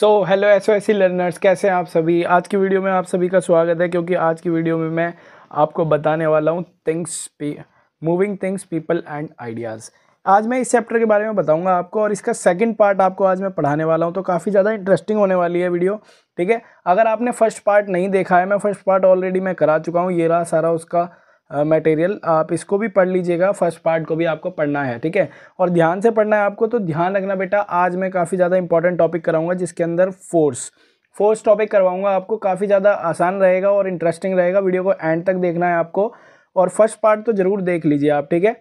सो hello S S learners कैसे हैं आप सभी आज की वीडियो में आप सभी का स्वागत है क्योंकि आज की वीडियो में मैं आपको बताने वाला हूँ things moving things people and ideas आज मैं इस चैप्टर के बारे में बताऊंगा आपको और इसका सेकंड पार्ट आपको आज मैं पढ़ाने वाला हूं तो काफ़ी ज़्यादा इंटरेस्टिंग होने वाली है वीडियो ठीक है अगर आपने फर्स्ट पार्ट नहीं देखा है मैं फर्स्ट पार्ट ऑलरेडी मैं करा चुका हूँ ये रहा सारा उसका मटेरियल आप इसको भी पढ़ लीजिएगा फर्स्ट पार्ट को भी आपको पढ़ना है ठीक है और ध्यान से पढ़ना है आपको तो ध्यान रखना बेटा आज मैं काफ़ी ज़्यादा इंपॉर्टेंट टॉपिक कराऊंगा जिसके अंदर फोर्स फोर्स टॉपिक करवाऊंगा आपको काफ़ी ज़्यादा आसान रहेगा और इंटरेस्टिंग रहेगा वीडियो को एंड तक देखना है आपको और फर्स्ट पार्ट तो ज़रूर देख लीजिए आप ठीक है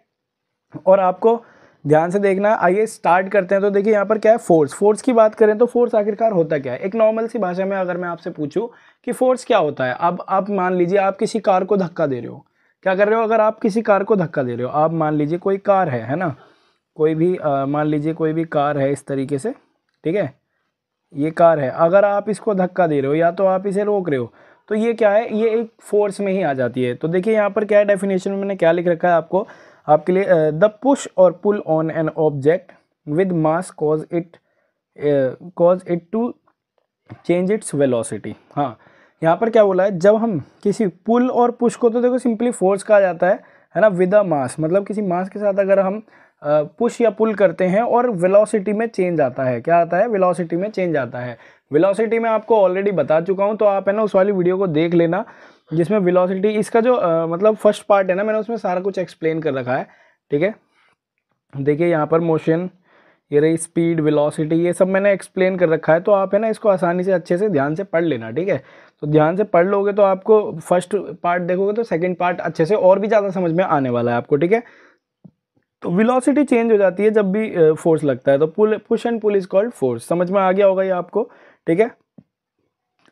और आपको ध्यान से देखना आइए स्टार्ट करते हैं तो देखिए यहाँ पर क्या है फोर्स फोर्स की बात करें तो फोर्स आखिरकार होता क्या है एक नॉर्मल सी भाषा में अगर मैं आपसे पूछूं कि फोर्स क्या होता है अब आप मान लीजिए आप किसी कार को धक्का दे रहे हो क्या कर रहे हो अगर आप किसी कार को धक्का दे रहे हो आप मान लीजिए कोई कार है है ना कोई भी मान लीजिए कोई भी कार है इस तरीके से ठीक है ये कार है अगर आप इसको धक्का दे रहे हो या तो आप इसे रोक रहे हो तो ये क्या है ये एक फोर्स में ही आ जाती है तो देखिए यहाँ पर क्या डेफिनेशन में मैंने क्या लिख रखा है आपको आपके लिए द पुश और pull on an object with mass cause it cause it to change its velocity हाँ यहाँ पर क्या बोला है जब हम किसी पुल और पुश को तो देखो सिंपली फोर्स कहा जाता है है ना विद अ मास मतलब किसी मास के साथ अगर हम पुश या पुल करते हैं और वेलोसिटी में चेंज आता है क्या आता है वेलोसिटी में चेंज आता है वेलोसिटी में आपको ऑलरेडी बता चुका हूँ तो आप है ना उस वाली वीडियो को देख लेना जिसमें वेलोसिटी इसका जो आ, मतलब फर्स्ट पार्ट है ना मैंने उसमें सारा कुछ एक्सप्लेन कर रखा है ठीक है देखिए यहाँ पर मोशन ये रही स्पीड वेलोसिटी ये सब मैंने एक्सप्लेन कर रखा है तो आप है ना इसको आसानी से अच्छे से ध्यान से पढ़ लेना ठीक है तो ध्यान से पढ़ लोगे तो आपको फर्स्ट पार्ट देखोगे तो सेकंड पार्ट अच्छे से और भी ज़्यादा समझ में आने वाला है आपको ठीक है तो विलोसिटी चेंज हो जाती है जब भी फोर्स लगता है तो pull push and pull is called force समझ में आ गया होगा ये आपको ठीक है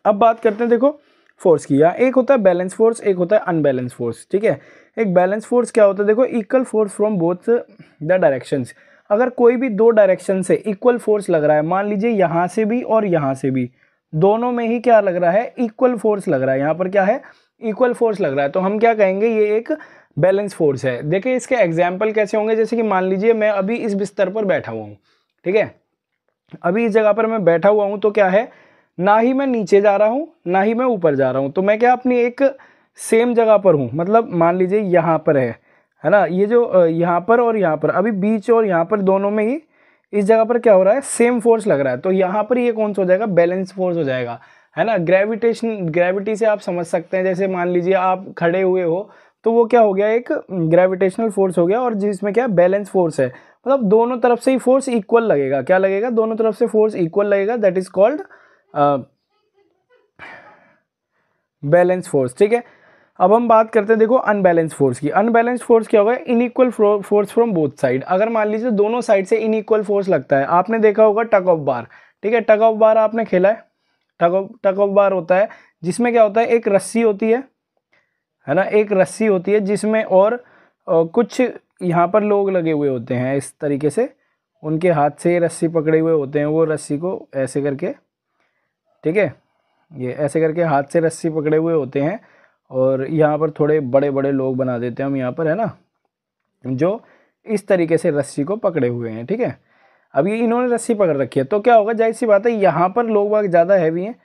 अब बात करते हैं देखो फोर्स की या एक होता है बैलेंस फोर्स एक होता है अनबैलेंस फोर्स ठीक है एक बैलेंस फोर्स क्या होता है देखो equal force from both the directions अगर कोई भी दो डायरेक्शन से इक्वल फोर्स लग रहा है मान लीजिए यहाँ से भी और यहाँ से भी दोनों में ही क्या लग रहा है इक्वल फोर्स लग रहा है यहाँ पर क्या है इक्वल फोर्स लग रहा है तो हम क्या कहेंगे ये एक बैलेंस फोर्स है देखिए इसके एग्जाम्पल कैसे होंगे जैसे कि मान लीजिए मैं अभी इस बिस्तर पर बैठा हुआ हूँ ठीक है अभी इस जगह पर मैं बैठा हुआ हूँ तो क्या है ना ही मैं नीचे जा रहा हूँ ना ही मैं ऊपर जा रहा हूँ तो मैं क्या अपनी एक सेम जगह पर हूँ मतलब मान लीजिए यहाँ पर है है ना ये जो यहाँ पर और यहाँ पर अभी बीच और यहाँ पर दोनों में ही इस जगह पर क्या हो रहा है सेम फोर्स लग रहा है तो यहाँ पर ये कौन सा हो जाएगा बैलेंस फोर्स हो जाएगा है ना ग्रेविटेशन ग्रेविटी से आप समझ सकते हैं जैसे मान लीजिए आप खड़े हुए हो तो वो क्या हो गया एक ग्रेविटेशनल फोर्स हो गया और जिसमें क्या बैलेंस फोर्स है मतलब दोनों तरफ से ही फोर्स इक्वल लगेगा क्या लगेगा दोनों तरफ से फोर्स इक्वल लगेगा that is called balance force ठीक है अब हम बात करते हैं देखो अनबैलेंस फोर्स की अनबैलेंस फोर्स क्या होगा inequal force from both side अगर मान लीजिए दोनों साइड से इनइक्वल फोर्स लगता है आपने देखा होगा टक ऑफ बार ठीक है टक ऑफ बार आपने खेला है टक ऑफ टक ऑफ बार होता है जिसमें क्या होता है एक रस्सी होती है है ना एक रस्सी होती है जिसमें और आ, कुछ यहाँ पर लोग लगे हुए होते हैं इस तरीके से उनके हाथ से ये रस्सी पकड़े हुए होते हैं वो रस्सी को ऐसे करके ठीक है ये ऐसे करके हाथ से रस्सी पकड़े हुए होते हैं और यहाँ पर थोड़े बड़े बड़े लोग बना देते हैं हम यहाँ पर है ना जो इस तरीके से रस्सी को पकड़े हुए हैं ठीक है अब ये इन्होंने रस्सी पकड़ रखी है तो क्या होगा जाहिर सी बात है यहाँ पर लोग बाग ज़्यादा हैवी हैं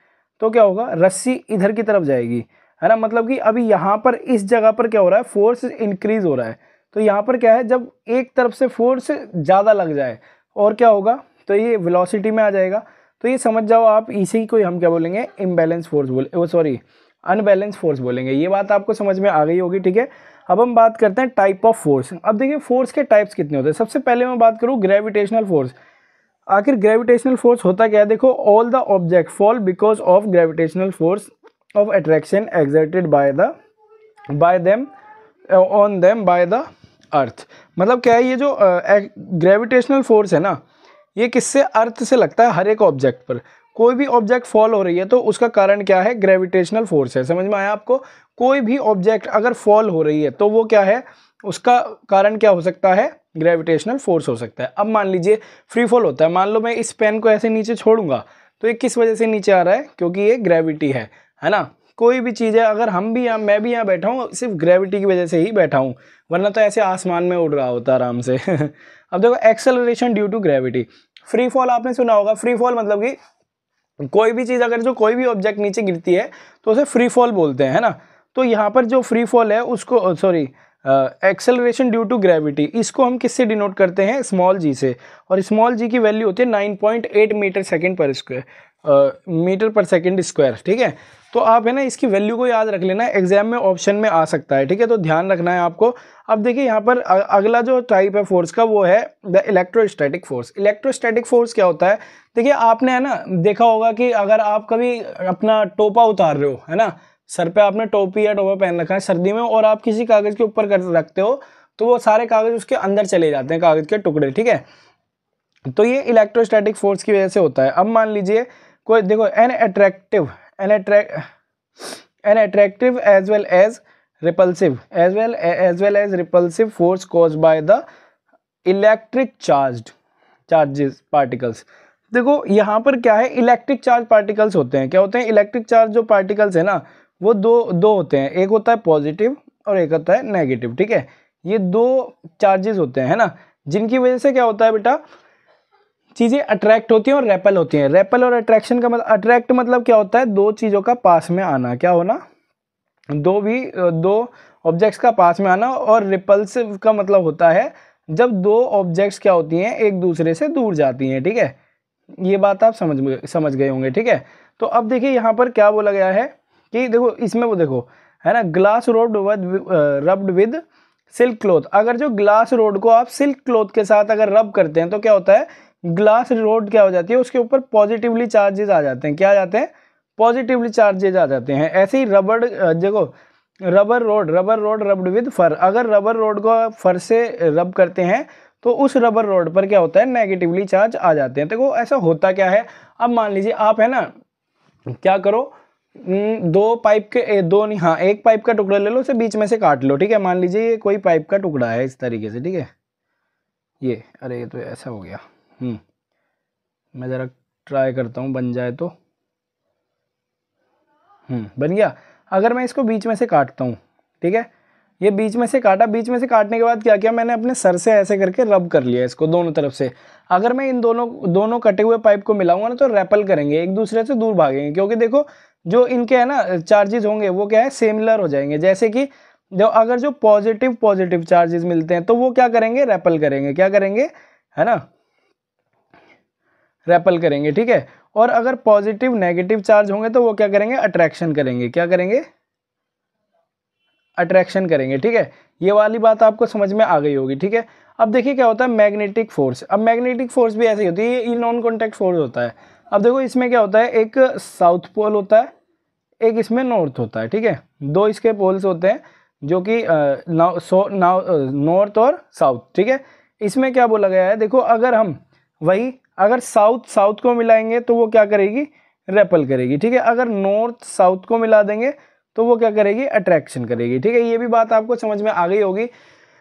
तो क्या होगा रस्सी इधर की तरफ जाएगी है ना मतलब कि अभी यहाँ पर इस जगह पर क्या हो रहा है फोर्स इंक्रीज़ हो रहा है तो यहाँ पर क्या है जब एक तरफ से फोर्स ज़्यादा लग जाए और क्या होगा तो ये वेलोसिटी में आ जाएगा तो ये समझ जाओ आप इसी को हम क्या बोलेंगे इम्बैलेंस फोर्स बोले सॉरी अनबैलेंस फोर्स बोलेंगे ये बात आपको समझ में आ गई होगी ठीक है अब हम बात करते हैं टाइप ऑफ फोर्स अब देखिए फोर्स के टाइप्स कितने होते हैं सबसे पहले मैं बात करूँ ग्रेविटेशनल फोर्स आखिर ग्रेविटेशनल फोर्स होता क्या है देखो all the object fall because of gravitational force of attraction exerted by the by them on them by the earth मतलब क्या है ये जो ग्रेविटेशनल uh, फोर्स है ना ये किससे अर्थ से लगता है हर एक ऑब्जेक्ट पर कोई भी ऑब्जेक्ट फॉल हो रही है तो उसका कारण क्या है ग्रेविटेशनल फोर्स है समझ में आया आपको कोई भी ऑब्जेक्ट अगर फॉल हो रही है तो वो क्या है उसका कारण क्या हो सकता है ग्रेविटेशनल फोर्स हो सकता है अब मान लीजिए फ्री फॉल होता है मान लो मैं इस पेन को ऐसे नीचे छोड़ूंगा तो ये किस वजह से नीचे आ रहा है क्योंकि ये ग्रेविटी है है ना कोई भी चीज़ है अगर हम भी यहाँ मैं भी यहाँ बैठा हूँ सिर्फ ग्रेविटी की वजह से ही बैठा हूँ वरना तो ऐसे आसमान में उड़ रहा होता आराम से अब देखो acceleration due to gravity free fall आपने सुना होगा फ्री फॉल मतलब कि कोई भी चीज़ अगर जो कोई भी ऑब्जेक्ट नीचे गिरती है तो उसे फ्री फॉल बोलते हैं है ना तो यहाँ पर जो फ्री फॉल है उसको sorry acceleration due to gravity इसको हम किससे डिनोट करते हैं स्मॉल जी से और स्मॉल जी की वैल्यू होती है nine point eight metre second पर स्क्वायर मीटर पर सेकेंड स्क्वायर ठीक है तो आप है ना इसकी वैल्यू को याद रख लेना एग्जाम में ऑप्शन में आ सकता है ठीक है तो ध्यान रखना है आपको अब देखिए यहाँ पर अगला जो टाइप है फोर्स का वो है the electrostatic force electrostatic force क्या होता है देखिए आपने है ना देखा होगा कि अगर आप कभी अपना टोपा उतार रहे हो है ना सर पे आपने टोपी या टोपा पहन रखा है सर्दी में और आप किसी कागज़ के ऊपर कर रखते हो तो वो सारे कागज़ उसके अंदर चले जाते हैं कागज़ के टुकड़े ठीक है तो ये इलेक्ट्रोस्टैटिक फोर्स की वजह से होता है अब मान लीजिए कोई देखो an attractive an attractive as well as repulsive as well as well as repulsive force cause by the electric charge charges particles देखो यहाँ पर क्या है इलेक्ट्रिक चार्ज पार्टिकल्स होते हैं क्या होते हैं इलेक्ट्रिक चार्ज जो पार्टिकल्स है ना वो दो दो होते हैं एक होता है पॉजिटिव और एक होता है नेगेटिव ठीक है ये दो चार्जेस होते हैं है ना जिनकी वजह से क्या होता है बेटा चीज़ें अट्रैक्ट होती हैं और रेपल होती हैं रेपल और अट्रैक्शन का मतलब अट्रैक्ट मतलब क्या होता है दो चीज़ों का पास में आना क्या होना दो भी दो ऑब्जेक्ट्स का पास में आना और रिपल्सिव का मतलब होता है जब दो ऑब्जेक्ट्स क्या होती हैं एक दूसरे से दूर जाती हैं ठीक है ये बात आप समझ समझ गए होंगे ठीक है तो अब देखिए यहाँ पर क्या बोला गया है कि देखो इसमें वो देखो है ना glass rod with rubbed with silk cloth अगर जो ग्लास रोड को आप सिल्क क्लोथ के साथ अगर रब करते हैं तो क्या होता है ग्लास रोड क्या हो जाती है उसके ऊपर पॉजिटिवली चार्जेज आ जाते हैं क्या आ जाते हैं पॉजिटिवली चार्जेज आ जाते हैं ऐसे ही रबड़ देखो rubber rod rubber rod rubbed with fur अगर रबर रोड को फर से रब करते हैं तो उस रबर रोड पर क्या होता है नेगेटिवली चार्ज आ जाते हैं देखो ऐसा होता क्या है अब मान लीजिए आप है ना क्या करो दो पाइप के ए, दो नहीं हाँ एक पाइप का टुकड़ा ले लो उसे बीच में से काट लो ठीक है मान लीजिए ये कोई पाइप का टुकड़ा है इस तरीके से ठीक है ये अरे ये तो ऐसा हो गया हम्म। मैं ज़रा ट्राई करता हूँ बन जाए तो हम्म, बन गया अगर मैं इसको बीच में से काटता हूँ ठीक है ये बीच में से काटा बीच में से काटने के बाद क्या किया मैंने अपने सर से ऐसे करके रब कर लिया इसको दोनों तरफ से अगर मैं इन दोनों दोनों कटे हुए पाइप को मिलाऊंगा ना तो रेपल करेंगे एक दूसरे से दूर भागेंगे क्योंकि देखो जो इनके है ना चार्जेस होंगे वो क्या है सिमिलर हो जाएंगे जैसे कि जो अगर जो पॉजिटिव पॉजिटिव चार्जेस मिलते हैं तो वो क्या करेंगे रेपल करेंगे क्या करेंगे है ना रेपल करेंगे ठीक है और अगर पॉजिटिव नेगेटिव चार्ज होंगे तो वो क्या करेंगे अट्रैक्शन करेंगे क्या करेंगे अट्रैक्शन करेंगे ठीक है ये वाली बात आपको समझ में आ गई होगी ठीक है अब देखिए क्या होता है मैग्नेटिक फोर्स अब मैग्नेटिक फोर्स भी ऐसे ही होती है ये नॉन कॉन्टैक्ट फोर्स होता है अब देखो इसमें क्या होता है एक साउथ पोल होता है एक इसमें नॉर्थ होता है ठीक है दो इसके पोल्स होते हैं जो कि नॉर्थ और साउथ ठीक है इसमें क्या बोला गया है देखो अगर हम वही अगर साउथ साउथ को मिलाएंगे तो वो क्या करेगी रेपल करेगी ठीक है अगर नॉर्थ साउथ को मिला देंगे तो वो क्या करेगी अट्रैक्शन करेगी ठीक है ये भी बात आपको समझ में आ गई होगी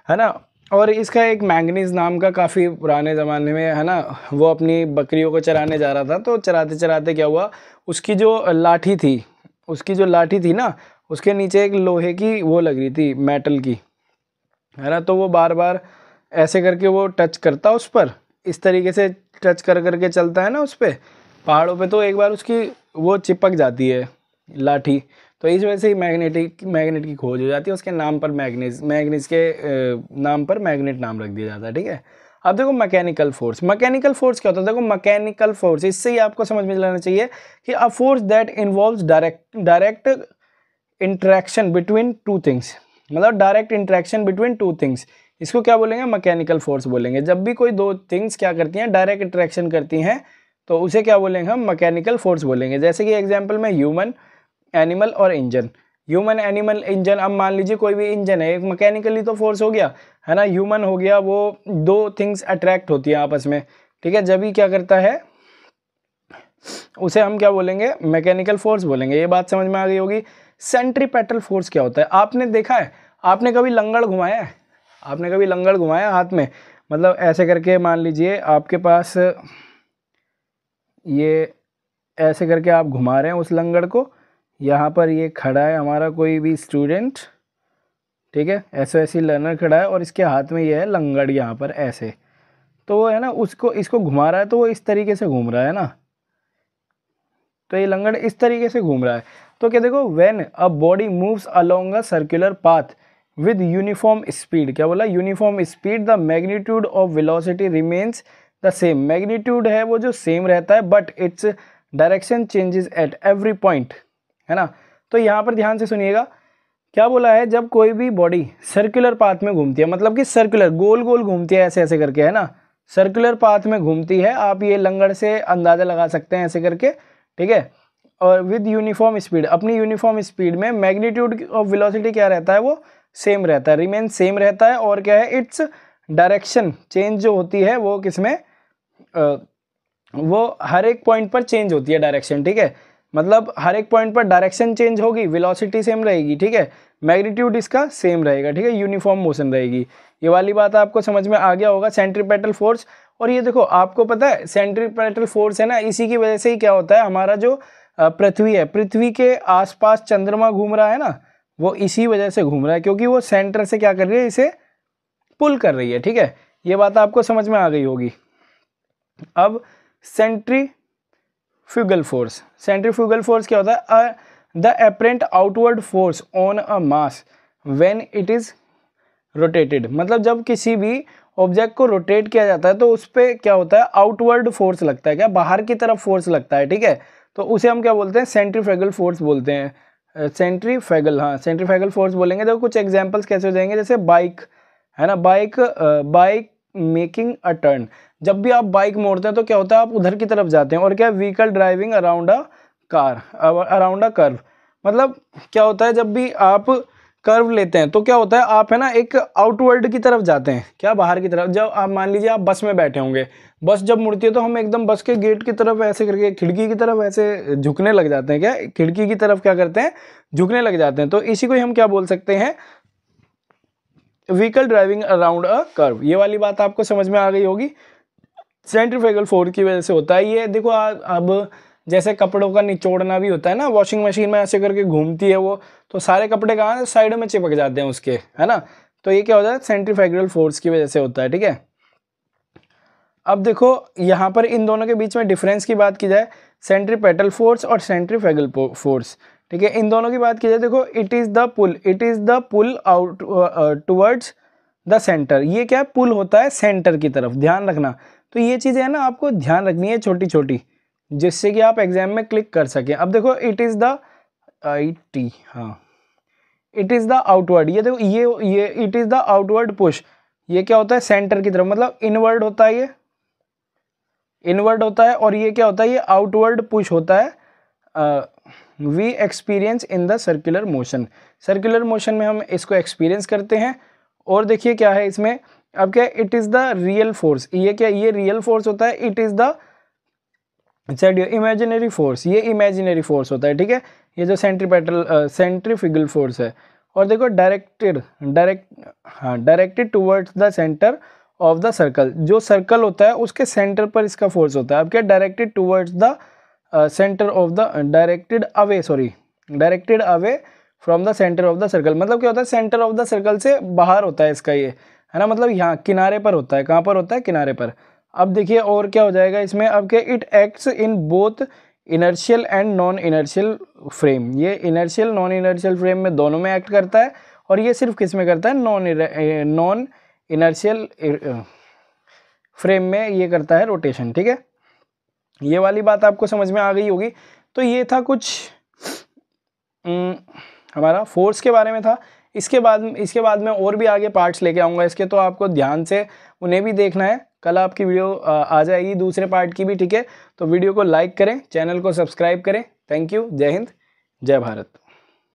है ना और इसका एक मैंगनीज नाम का काफ़ी पुराने ज़माने में है ना वो अपनी बकरियों को चराने जा रहा था तो चराते चराते क्या हुआ उसकी जो लाठी थी उसकी जो लाठी थी ना उसके नीचे एक लोहे की वो लग रही थी मेटल की है ना तो वो बार बार ऐसे करके वो टच करता उस पर इस तरीके से टच कर करके चलता है ना उस पर पहाड़ों पे तो एक बार उसकी वो चिपक जाती है लाठी तो इस वजह से ही मैग्नेटिक मैग्नेट की खोज हो जाती है उसके नाम पर मैग्नेज मैग्नेज के नाम पर मैग्नेट नाम रख दिया जाता है ठीक है अब देखो मैकेनिकल फोर्स मैकेनिकल फोर्स क्या होता है देखो मैकेनिकल फोर्स इससे ही आपको समझ में लाना चाहिए कि a force that involve direct direct interaction between two things मतलब direct interaction between two things इसको क्या बोलेंगे मैकेनिकल फोर्स बोलेंगे जब भी कोई दो थिंग्स क्या करती हैं डायरेक्ट अट्रैक्शन करती हैं तो उसे क्या बोलेंगे हम मैकेनिकल फोर्स बोलेंगे जैसे कि एग्जाम्पल में ह्यूमन एनिमल और इंजन ह्यूमन एनिमल इंजन अब मान लीजिए कोई भी इंजन है एक मैकेनिकली तो फोर्स हो गया है ना ह्यूमन हो गया वो दो थिंग्स अट्रैक्ट होती हैं आपस में ठीक है जब ही क्या करता है उसे हम क्या बोलेंगे मैकेनिकल फोर्स बोलेंगे ये बात समझ में आ गई होगी सेंट्रीपेटल फोर्स क्या होता है आपने देखा है आपने कभी लंगड़ घुमाया है आपने कभी लंगड़ घुमाया हाथ में मतलब ऐसे करके मान लीजिए आपके पास ये ऐसे करके आप घुमा रहे हैं उस लंगड़ को यहाँ पर ये खड़ा है हमारा कोई भी स्टूडेंट ठीक है ऐसे ऐसे लर्नर खड़ा है और इसके हाथ में ये है लंगड़ यहाँ पर ऐसे तो वो है ना उसको इसको घुमा रहा है तो वो इस तरीके से घूम रहा है ना तो ये लंगड़ इस तरीके से घूम रहा है तो क्या देखो when a body moves along a circular path with uniform speed क्या बोला uniform speed the magnitude of velocity remains the same magnitude है वो जो सेम रहता है but its direction changes at every point है ना तो यहाँ पर ध्यान से सुनिएगा क्या बोला है जब कोई भी बॉडी सर्कुलर पाथ में घूमती है मतलब कि सर्कुलर गोल गोल घूमती है ऐसे ऐसे करके है ना सर्कुलर पाथ में घूमती है आप ये लंगड़ से अंदाज़ा लगा सकते हैं ऐसे करके ठीक है और विद यूनिफॉर्म स्पीड अपनी यूनिफॉर्म स्पीड में मैग्नीट्यूड ऑफ वेलोसिटी क्या रहता है वो सेम रहता है रिमेन सेम रहता है और क्या है इट्स डायरेक्शन चेंज जो होती है वो किसमें वो हर एक पॉइंट पर चेंज होती है डायरेक्शन ठीक है मतलब हर एक पॉइंट पर डायरेक्शन चेंज होगी वेलोसिटी सेम रहेगी ठीक है मैग्नीट्यूड इसका सेम रहेगा ठीक है यूनिफॉर्म मोशन रहेगी ये वाली बात आपको समझ में आ गया होगा सेंट्रीपेटल फोर्स और ये देखो आपको पता है सेंट्रीपेटल फोर्स है ना इसी की वजह से ही क्या होता है हमारा जो पृथ्वी है पृथ्वी के आसपास चंद्रमा घूम रहा है ना वो इसी वजह से घूम रहा है क्योंकि वो सेंटर से क्या कर रही है इसे पुल कर रही है ठीक है ये बात आपको समझ में आ गई होगी अब centrifugal force centrifugal force क्या होता है the apparent outward force on a mass when it is rotated मतलब जब किसी भी ऑब्जेक्ट को रोटेट किया जाता है तो उस पर क्या होता है आउटवर्ड फोर्स लगता है क्या बाहर की तरफ फोर्स लगता है ठीक है तो उसे हम क्या बोलते हैं सेंट्रीफ्रेगल फोर्स बोलते हैं सेंट्रीफेगल हाँ सेंट्रीफेगल फोर्स बोलेंगे देखो कुछ एग्जाम्पल्स कैसे हो जाएंगे जैसे बाइक है ना bike bike making a turn जब भी आप बाइक मोड़ते हैं तो क्या होता है आप उधर की तरफ जाते हैं और क्या vehicle driving around a car around a curve मतलब क्या होता है जब भी आप कर्व लेते हैं तो क्या होता है आप है ना एक आउटवर्ल्ड की तरफ जाते हैं क्या बाहर की तरफ जब आप मान लीजिए आप बस में बैठे होंगे बस जब मुड़ती है तो हम एकदम बस के गेट की तरफ ऐसे करके खिड़की की तरफ ऐसे झुकने लग जाते हैं क्या खिड़की की तरफ क्या करते हैं झुकने लग जाते हैं तो इसी को हम क्या बोल सकते हैं vehicle driving around a curve ये वाली बात आपको समझ में आ गई होगी सेंट्रीफेगल फोर्स की वजह से होता है ये देखो अब जैसे कपड़ों का निचोड़ना भी होता है ना वॉशिंग मशीन में ऐसे करके घूमती है वो तो सारे कपड़े कहाँ साइडों में चिपक जाते हैं उसके है ना तो ये क्या होता है सेंट्रीफेगरल फोर्स की वजह से होता है ठीक है अब देखो यहाँ पर इन दोनों के बीच में डिफरेंस की बात की जाए सेंट्रीपेटल फोर्स और सेंट्रीफेगल फोर्स ठीक है इन दोनों की बात की जाए देखो it is the pull it is the pull out towards the centre ये क्या पुल होता है सेंटर की तरफ ध्यान रखना तो ये चीज़ें हैं ना आपको ध्यान रखनी है छोटी छोटी जिससे कि आप एग्जाम में क्लिक कर सकें अब देखो it is the I T हाँ इट इज़ द आउटवर्ड ये देखो ये ये it is the outward push ये क्या होता है सेंटर की तरफ मतलब इनवर्ड होता है ये इनवर्ड होता है और ये क्या होता है ये आउटवर्ड पुश होता है we experience in the circular motion circular motion में हम इसको एक्सपीरियंस करते हैं और देखिए क्या है इसमें अब क्या it is the real force ये क्या ये रियल फोर्स होता है it is the imaginary force ये इमेजिनरी फोर्स होता है ठीक है ये जो सेंट्रीपेटल सेंट्रीफिगल फोर्स है और देखो डायरेक्टेड डायरेक्ट हाँ directed towards the centre of the circle जो सर्कल होता है उसके सेंटर पर इसका फोर्स होता है अब क्या directed towards the centre of the directed away sorry directed away from the centre of the circle मतलब क्या होता है सेंटर ऑफ द सर्कल से बाहर होता है इसका ये है ना मतलब यहाँ किनारे पर होता है कहाँ पर होता है किनारे पर अब देखिए और क्या हो जाएगा इसमें अब क्या it acts in both inertial and non inertial frame ये इनर्शियल नॉन इनर्शियल फ्रेम में दोनों में एक्ट करता है और ये सिर्फ किस में करता है नॉन नॉन इनर्शियल फ्रेम में ये करता है रोटेशन ठीक है ये वाली बात आपको समझ में आ गई होगी तो ये था कुछ हमारा फोर्स के बारे में था इसके बाद इसके बाद मैं और भी आगे पार्ट्स लेके आऊँगा इसके तो आपको ध्यान से उन्हें भी देखना है कल आपकी वीडियो आ जाएगी दूसरे पार्ट की भी ठीक है तो वीडियो को लाइक करें चैनल को सब्सक्राइब करें थैंक यू जय हिंद जय भारत